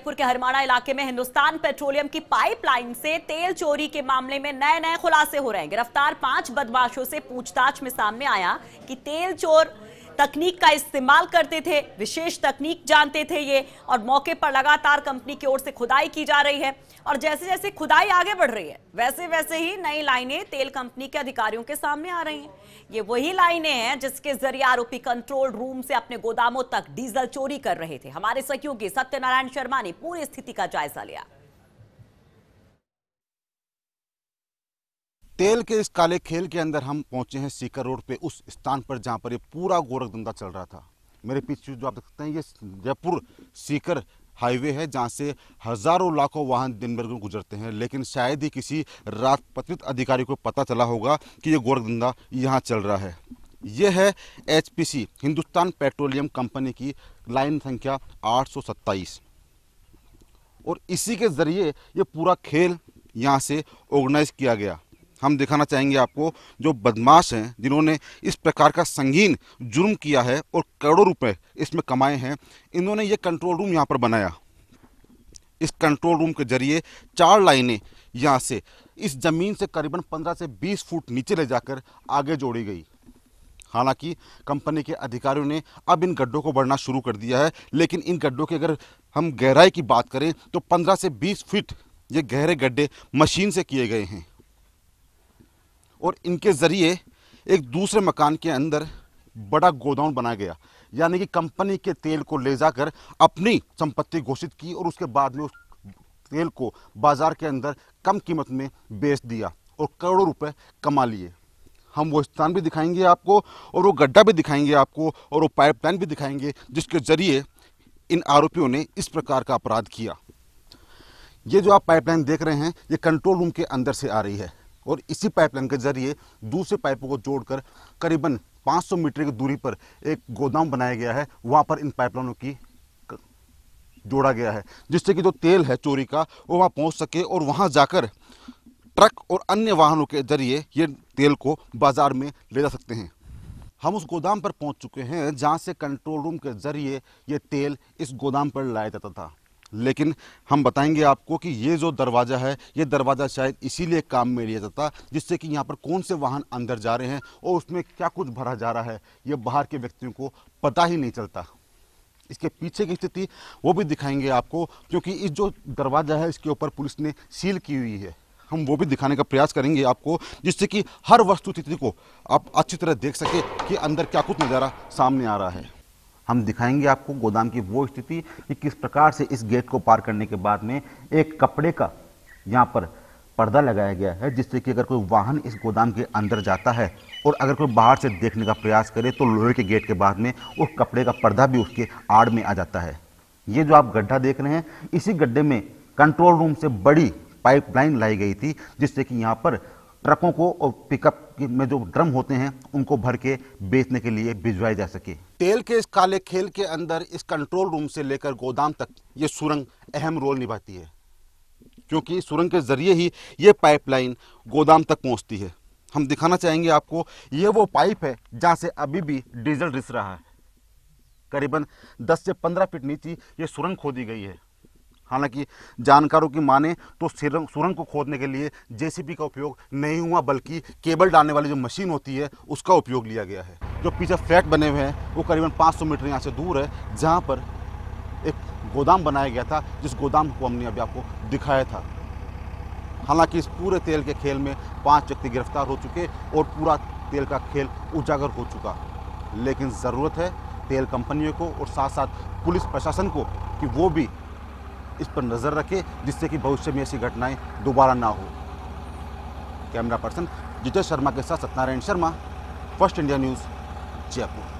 जयपुर के हरमाड़ा इलाके में हिंदुस्तान पेट्रोलियम की पाइपलाइन से तेल चोरी के मामले में नए नए खुलासे हो रहे हैं गिरफ्तार पांच बदमाशों से पूछताछ में सामने आया कि तेल चोर तकनीक का इस्तेमाल करते थे विशेष तकनीक जानते थे ये और मौके पर लगातार कंपनी की ओर से खुदाई की जा रही है और जैसे जैसे खुदाई आगे बढ़ रही है वैसे वैसे ही नई लाइनें तेल कंपनी के अधिकारियों के सामने आ रही हैं ये वही लाइनें हैं जिसके जरिए आरोपी कंट्रोल रूम से अपने गोदामों तक डीजल चोरी कर रहे थे हमारे सहयोगी सत्यनारायण शर्मा ने पूरी स्थिति का जायजा लिया तेल के इस काले खेल के अंदर हम पहुंचे हैं सीकर रोड पे उस स्थान पर जहां पर ये पूरा गोरख धंधा चल रहा था मेरे पीछे जो आप देख सकते हैं ये जयपुर सीकर हाईवे है जहां से हजारों लाखों वाहन दिन भर गुजरते हैं लेकिन शायद ही किसी राजपत्रित अधिकारी को पता चला होगा कि ये गोरख धंधा यहाँ चल रहा है ये है एच हिंदुस्तान पेट्रोलियम कंपनी की लाइन संख्या आठ और इसी के ज़रिए ये पूरा खेल यहाँ से ऑर्गेनाइज किया गया हम दिखाना चाहेंगे आपको जो बदमाश हैं जिन्होंने इस प्रकार का संगीन जुर्म किया है और करोड़ों रुपए इसमें कमाए हैं इन्होंने ये कंट्रोल रूम यहाँ पर बनाया इस कंट्रोल रूम के जरिए चार लाइनें यहाँ से इस ज़मीन से करीबन 15 से 20 फुट नीचे ले जाकर आगे जोड़ी गई हालांकि कंपनी के अधिकारियों ने अब इन गड्ढों को बढ़ना शुरू कर दिया है लेकिन इन गड्ढों की अगर हम गहराई की बात करें तो 15 से 20 फीट ये गहरे गड्ढे मशीन से किए गए हैं और इनके ज़रिए एक दूसरे मकान के अंदर बड़ा गोदाउन बनाया गया यानी कि कंपनी के तेल को ले जाकर अपनी संपत्ति घोषित की और उसके बाद में उस तेल को बाज़ार के अंदर कम कीमत में बेच दिया और करोड़ों रुपए कमा लिए हम वो स्थान भी दिखाएंगे आपको और वो गड्ढा भी दिखाएंगे आपको और वो पाइपलाइन भी दिखाएंगे जिसके ज़रिए इन आरोपियों ने इस प्रकार का अपराध किया ये जो आप पाइपलाइन देख रहे हैं ये कंट्रोल रूम के अंदर से आ रही है और इसी पाइपलाइन के जरिए दूसरे पाइपों को जोड़कर करीबन 500 मीटर की दूरी पर एक गोदाम बनाया गया है वहाँ पर इन पाइपलाइनों की जोड़ा गया है जिससे कि जो तेल है चोरी का वो वहाँ पहुँच सके और वहाँ जाकर ट्रक और अन्य वाहनों के जरिए ये तेल को बाज़ार में ले जा सकते हैं हम उस गोदाम पर पहुंच चुके हैं जहां से कंट्रोल रूम के ज़रिए ये तेल इस गोदाम पर लाया जाता था लेकिन हम बताएंगे आपको कि ये जो दरवाज़ा है ये दरवाज़ा शायद इसीलिए काम में लिया जाता जिससे कि यहाँ पर कौन से वाहन अंदर जा रहे हैं और उसमें क्या कुछ भरा जा रहा है ये बाहर के व्यक्तियों को पता ही नहीं चलता इसके पीछे की स्थिति वो भी दिखाएंगे आपको क्योंकि इस जो दरवाज़ा है इसके ऊपर पुलिस ने सील की हुई है हम वो भी दिखाने का प्रयास करेंगे आपको जिससे कि हर वस्तु स्थिति को आप अच्छी तरह देख सके कि अंदर क्या कुछ नज़ारा सामने आ रहा है हम दिखाएंगे आपको गोदाम की वो स्थिति कि किस प्रकार से इस गेट को पार करने के बाद में एक कपड़े का यहाँ पर पर्दा लगाया गया है जिससे कि अगर कोई वाहन इस गोदाम के अंदर जाता है और अगर कोई बाहर से देखने का प्रयास करे तो लोहे के गेट के बाद में उस कपड़े का पर्दा भी उसके आड़ में आ जाता है ये जो आप गड्ढा देख रहे हैं इसी गड्ढे में कंट्रोल रूम से बड़ी पाइपलाइन लाई गई थी जिससे कि यहाँ पर ट्रकों को और पिकअप में जो ड्रम होते हैं उनको भर के बेचने के लिए भिजवाया जा सके तेल के इस काले खेल के अंदर इस कंट्रोल रूम से लेकर गोदाम तक ये सुरंग अहम रोल निभाती है क्योंकि सुरंग के ज़रिए ही ये पाइपलाइन गोदाम तक पहुंचती है हम दिखाना चाहेंगे आपको ये वो पाइप है जहाँ से अभी भी डीजल रिस रहा है करीबन 10 से 15 फीट नीचे ये सुरंग खोदी गई है हालांकि जानकारों की माने तो सुरंग को खोदने के लिए जेसीबी का उपयोग नहीं हुआ बल्कि केबल डालने वाली जो मशीन होती है उसका उपयोग लिया गया है जो पीछे फ्लैट बने हुए हैं वो करीबन 500 मीटर यहाँ से दूर है जहाँ पर एक गोदाम बनाया गया था जिस गोदाम को हमने अभी आपको दिखाया था हालांकि इस पूरे तेल के खेल में पाँच व्यक्ति गिरफ्तार हो चुके और पूरा तेल का खेल उजागर हो चुका लेकिन ज़रूरत है तेल कंपनियों को और साथ साथ पुलिस प्रशासन को कि वो भी इस पर नज़र रखे जिससे कि भविष्य में ऐसी घटनाएं दोबारा ना हो कैमरा पर्सन जितेश शर्मा के साथ Satyanarayan Sharma first India news Jaipur